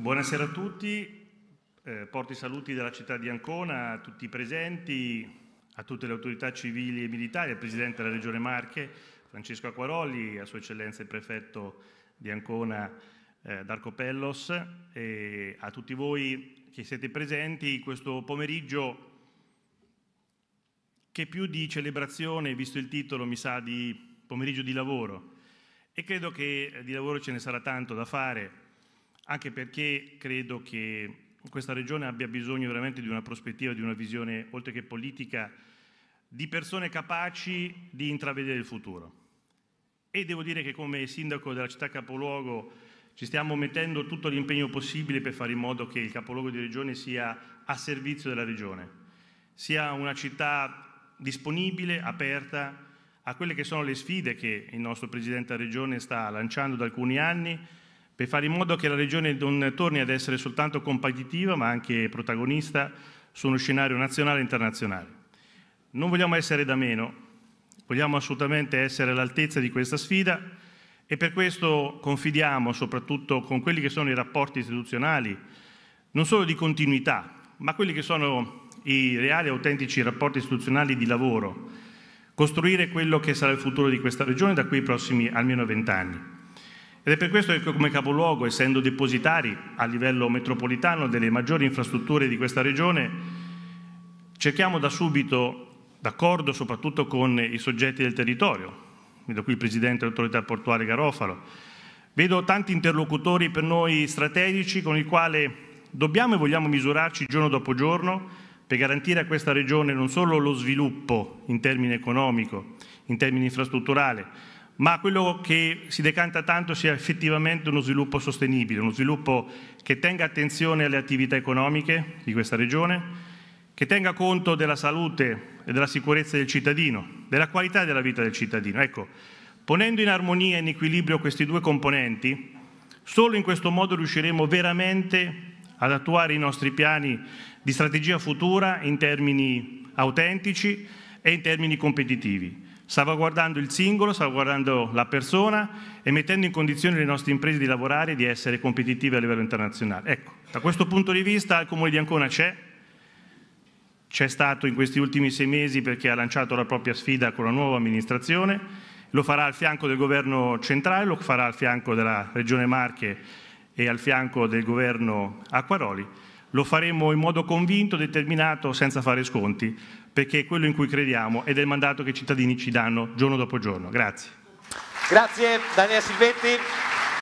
Buonasera a tutti, eh, porto i saluti dalla città di Ancona, a tutti i presenti, a tutte le autorità civili e militari, al Presidente della Regione Marche, Francesco Acquaroli, a Sua Eccellenza il Prefetto di Ancona, eh, Darco Pellos, e a tutti voi che siete presenti questo pomeriggio che più di celebrazione, visto il titolo, mi sa di pomeriggio di lavoro. E credo che eh, di lavoro ce ne sarà tanto da fare, anche perché credo che questa regione abbia bisogno veramente di una prospettiva, di una visione, oltre che politica, di persone capaci di intravedere il futuro. E devo dire che come sindaco della città capoluogo ci stiamo mettendo tutto l'impegno possibile per fare in modo che il capoluogo di regione sia a servizio della regione, sia una città disponibile, aperta a quelle che sono le sfide che il nostro Presidente della Regione sta lanciando da alcuni anni per fare in modo che la regione non torni ad essere soltanto competitiva ma anche protagonista su uno scenario nazionale e internazionale. Non vogliamo essere da meno, vogliamo assolutamente essere all'altezza di questa sfida e per questo confidiamo soprattutto con quelli che sono i rapporti istituzionali, non solo di continuità, ma quelli che sono i reali e autentici rapporti istituzionali di lavoro, costruire quello che sarà il futuro di questa regione da qui ai prossimi almeno vent'anni. Ed è per questo che come capoluogo, essendo depositari a livello metropolitano delle maggiori infrastrutture di questa regione, cerchiamo da subito, d'accordo soprattutto con i soggetti del territorio, vedo qui il Presidente dell'autorità portuale Garofalo, vedo tanti interlocutori per noi strategici con i quali dobbiamo e vogliamo misurarci giorno dopo giorno per garantire a questa regione non solo lo sviluppo in termini economico, in termini infrastrutturale, ma quello che si decanta tanto sia effettivamente uno sviluppo sostenibile, uno sviluppo che tenga attenzione alle attività economiche di questa regione, che tenga conto della salute e della sicurezza del cittadino, della qualità della vita del cittadino. Ecco, ponendo in armonia e in equilibrio questi due componenti, solo in questo modo riusciremo veramente ad attuare i nostri piani di strategia futura in termini autentici e in termini competitivi. Stava guardando il singolo, stava guardando la persona e mettendo in condizione le nostre imprese di lavorare e di essere competitive a livello internazionale. Ecco, da questo punto di vista il Comune di Ancona c'è, c'è stato in questi ultimi sei mesi perché ha lanciato la propria sfida con la nuova amministrazione, lo farà al fianco del governo centrale, lo farà al fianco della Regione Marche e al fianco del governo Acquaroli lo faremo in modo convinto, determinato, senza fare sconti, perché è quello in cui crediamo ed è il mandato che i cittadini ci danno giorno dopo giorno. Grazie. Grazie Daniele Silvetti.